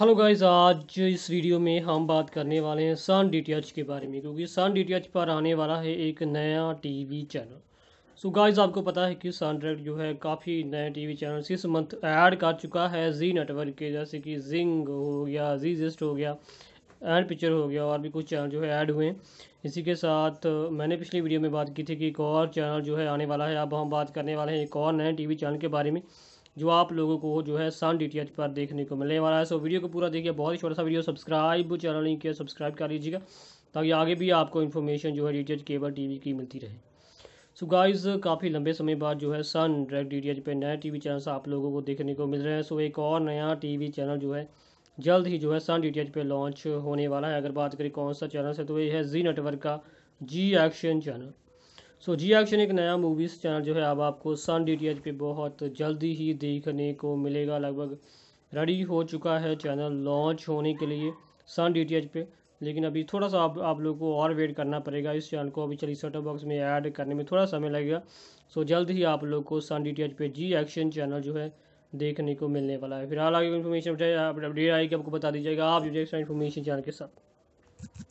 hello guys आज इस video में हम बात करने वाले हैं सन डीटीएच के बारे में क्योंकि सन डीटीएच पर आने वाला है एक नया TV channel so guys guys आपको पता है कि सन डायरेक्ट जो है काफ़ी नए टीवी चैनल इस मंथ ऐड कर चुका है जी नेटवर्क के जैसे कि जिंग हो गया जी जिस्ट हो गया एंड पिक्चर हो गया और भी कुछ चैनल जो है ऐड हुए इसी के साथ मैंने पिछली वीडियो में बात की थी कि एक और चैनल जो है आने वाला है अब हम बात करने वाले हैं एक और नए टी चैनल के बारे में जो आप लोगों को जो है सन डी पर देखने को मिलने वाला है सो वीडियो को पूरा देखिए बहुत ही छोटा सा वीडियो सब्सक्राइब चैनल नहीं किया सब्सक्राइब कर लीजिएगा ताकि आगे भी आपको इन्फॉर्मेशन जो है डी केबल वी की मिलती रहे सो so गाइस काफ़ी लंबे समय बाद जो है सन डायरेक्ट डी पे नया टीवी चैनल आप लोगों को देखने को मिल रहे हैं सो so एक और नया टीवी चैनल जो है जल्द ही जो है सन डी पे लॉन्च होने वाला है अगर बात करें कौन सा चैनल है तो ये है जी नेटवर्क का Zee action channel so Zee action एक नया मूवीज़ चैनल जो है अब आपको सन डी टी पे बहुत जल्दी ही देखने को मिलेगा लगभग रेडी हो चुका है चैनल लॉन्च होने के लिए सन डी टी पे लेकिन अभी थोड़ा सा आप आप लोगों को और वेट करना पड़ेगा इस चैनल को अभी चलिए सेटअप बॉक्स में ऐड करने में थोड़ा समय लगेगा सो जल्द ही आप लोग को सन डी टी पे जी एक्शन चैनल जो है देखने को मिलने वाला है फिलहाल आगे इन्फॉर्मेशन अपडेट आएगी आपको बता दीजिएगा आप जो इन्फॉर्मेशन चैनल के साथ